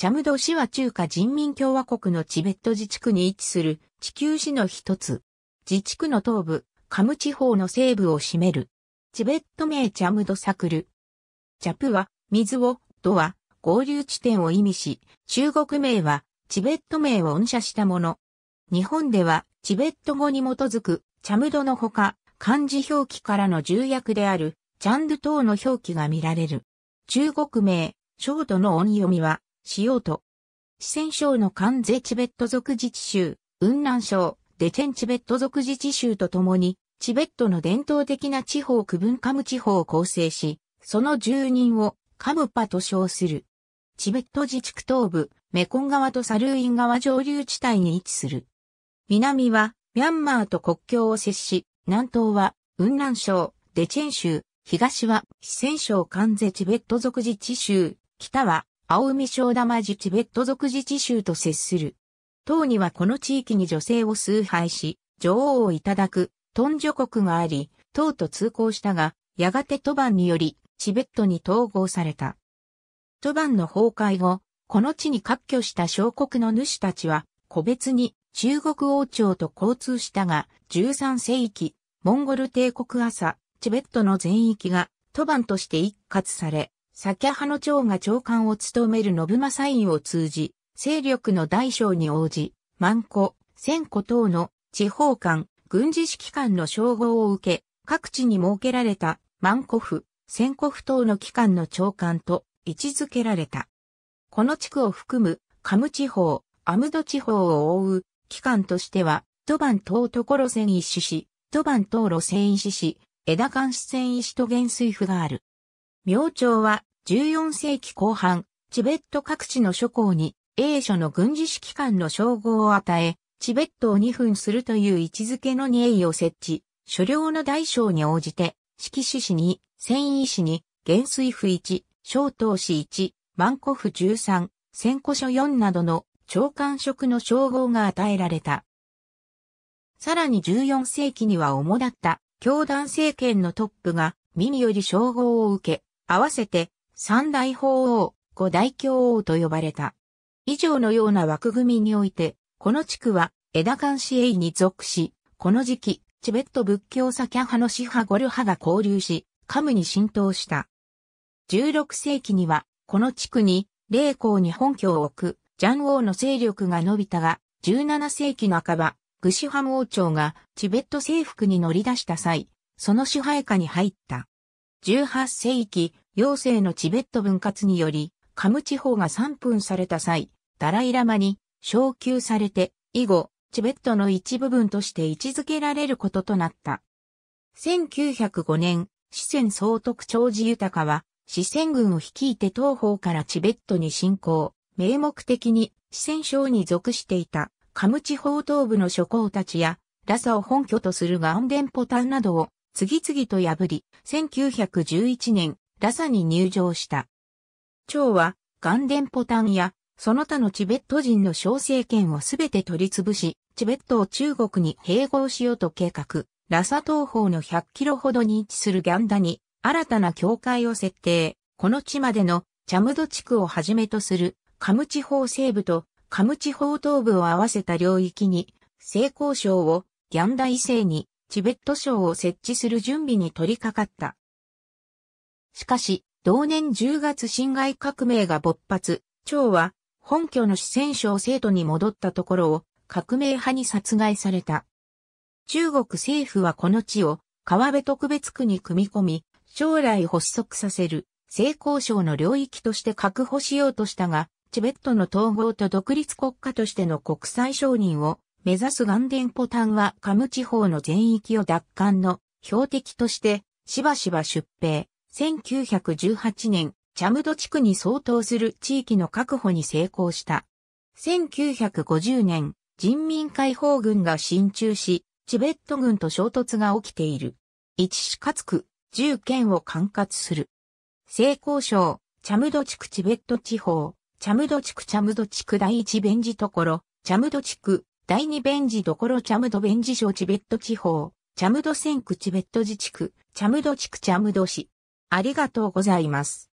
チャムド市は中華人民共和国のチベット自治区に位置する地球市の一つ。自治区の東部、カム地方の西部を占める。チベット名チャムドサクル。チャプは、水を、ドは、合流地点を意味し、中国名は、チベット名を恩赦したもの。日本では、チベット語に基づく、チャムドのほか、漢字表記からの重役である、チャンド等の表記が見られる。中国名、ショートの音読みは、しようと。四川省の関税チベット族自治州、雲南省、デチェンチベット族自治州とともに、チベットの伝統的な地方区分カム地方を構成し、その住人をカムパと称する。チベット自治区東部、メコン川とサルーイン川上流地帯に位置する。南は、ミャンマーと国境を接し、南東は、雲南省、デチェン州、東は、四川省関税チベット族自治州、北は、青海小玉寺チベット族自治州と接する。唐にはこの地域に女性を崇拝し、女王をいただく、トン女国があり、唐と通行したが、やがてトバンにより、チベットに統合された。トバンの崩壊後、この地に割拠した小国の主たちは、個別に中国王朝と交通したが、13世紀、モンゴル帝国朝、チベットの全域がトバンとして一括され、先派の長が長官を務めるノブマサインを通じ、勢力の大小に応じ、万古、千古等の地方官、軍事指揮官の称号を受け、各地に設けられた万古府、千古府等の機関の長官と位置づけられた。この地区を含む、カム地方、アムド地方を覆う機関としては、バ番東所線一し、市、バ番東路線一市市、枝間支線一石と元水府がある。明朝は14世紀後半、チベット各地の諸侯に、英書の軍事指揮官の称号を与え、チベットを2分するという位置づけの2英を設置、所領の大小に応じて、指揮師士2、繊維士2、元帥府1、小東市1、万古府13、千古書4などの長官職の称号が与えられた。さらに14世紀には主だった教団政権のトップが民より称号を受け、合わせて三大法王、五大教王と呼ばれた。以上のような枠組みにおいて、この地区は枝間市営に属し、この時期、チベット仏教サキャ派のシハゴル派が交流し、カムに浸透した。16世紀には、この地区に、霊光に本拠を置く、ジャン王の勢力が伸びたが、17世紀の半ば、グシハム王朝がチベット征服に乗り出した際、その支配下に入った。18世紀、陽性のチベット分割により、カム地方が3分された際、ダライラマに昇給されて、以後、チベットの一部分として位置づけられることとなった。1905年、四川総督長寺豊は、四川軍を率いて東方からチベットに侵攻。名目的に四川省に属していたカム地方東部の諸侯たちや、ラサを本拠とするガンデンポタンなどを次々と破り、1911年、ラサに入場した。蝶は、ガンデンポタンや、その他のチベット人の小政権をすべて取り潰し、チベットを中国に併合しようと計画、ラサ東方の100キロほどに位置するギャンダに、新たな境界を設定、この地までのチャムド地区をはじめとする、カム地方西部とカム地方東部を合わせた領域に、西功省をギャンダ異性にチベット省を設置する準備に取り掛かった。しかし、同年10月侵害革命が勃発、張は本拠の四川省生徒に戻ったところを革命派に殺害された。中国政府はこの地を川辺特別区に組み込み、将来発足させる成功省の領域として確保しようとしたが、チベットの統合と独立国家としての国際承認を目指す岩田ポタンはカム地方の全域を奪還の標的としてしばしば出兵。1918年、チャムド地区に相当する地域の確保に成功した。1950年、人民解放軍が進駐し、チベット軍と衝突が起きている。一市か区、く、0県を管轄する。成功省、チャムド地区チベット地方、チャムド地区チャムド地区第一ベンジところ、チャムド地区、第二ベンジどころチャムドベンジ省チベット地方、チャムド戦区チベット自治区、チャムド地区チャムド市。ありがとうございます。